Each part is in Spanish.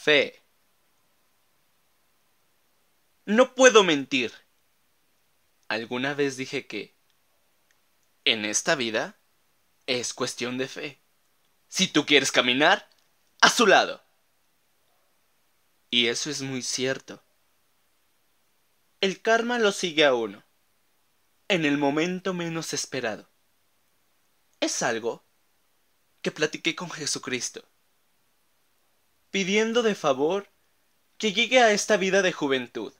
fe. No puedo mentir. Alguna vez dije que en esta vida es cuestión de fe. Si tú quieres caminar, a su lado. Y eso es muy cierto. El karma lo sigue a uno, en el momento menos esperado. Es algo que platiqué con Jesucristo pidiendo de favor que llegue a esta vida de juventud,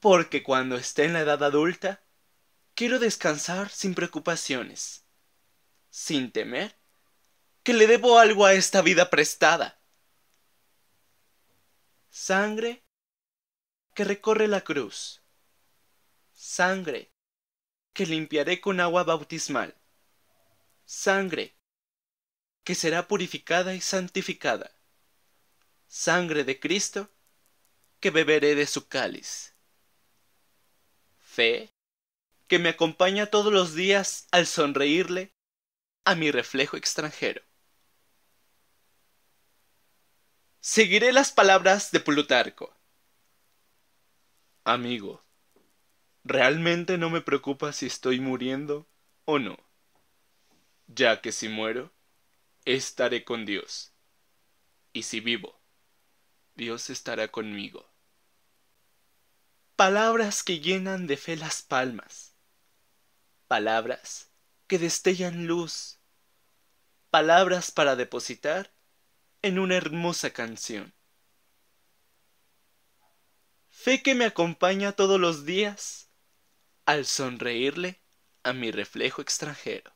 porque cuando esté en la edad adulta, quiero descansar sin preocupaciones, sin temer que le debo algo a esta vida prestada. Sangre que recorre la cruz, sangre que limpiaré con agua bautismal, sangre que será purificada y santificada sangre de Cristo, que beberé de su cáliz. Fe, que me acompaña todos los días al sonreírle a mi reflejo extranjero. Seguiré las palabras de Plutarco. Amigo, realmente no me preocupa si estoy muriendo o no, ya que si muero, estaré con Dios, y si vivo, Dios estará conmigo. Palabras que llenan de fe las palmas. Palabras que destellan luz. Palabras para depositar en una hermosa canción. Fe que me acompaña todos los días al sonreírle a mi reflejo extranjero.